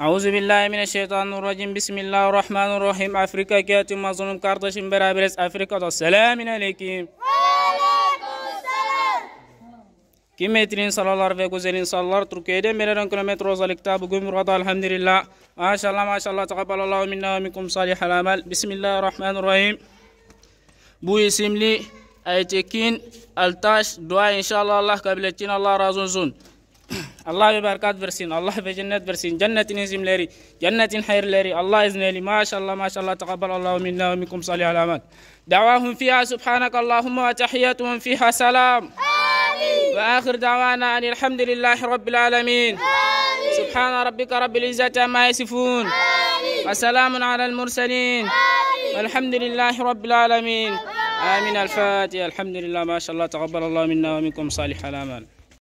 أعوذ بالله من الشيطان الرجيم بسم الله الرحمن الرحيم أفريقيا كاتم مظلوم كارتشم برابرس أفريقيا السلام عليكم Kimetrin salalar ve güzel insanlar Türkiye'de milyon kilometre uzalıkta bugün burada elhamdülillah. Maşallah maşallah tekabbalallahu minna ve minkum salihal amel. Bismillahirrahmanirrahim. Bu isimli Aytekin Altaş dua inşallah Allah kabul ettiğin Allah razı olsun. الله ببركات برسين الله بجنات برسين جنة نزيم لري جنة حير لري الله إذن لي ما شاء الله ما شاء الله تقبل الله منا ومنكم صالح الأعمال دعواهم فيها سبحانك اللهم وتحياتهم فيها سلام آمين وآخر دعوانا أن الحمد لله رب العالمين آمين سبحان ربك رب العزة ما يصفون وسلام على المرسلين آمين والحمد لله رب العالمين آمين الفاتحة الحمد لله ما شاء الله تقبل الله منا ومنكم صالح الأعمال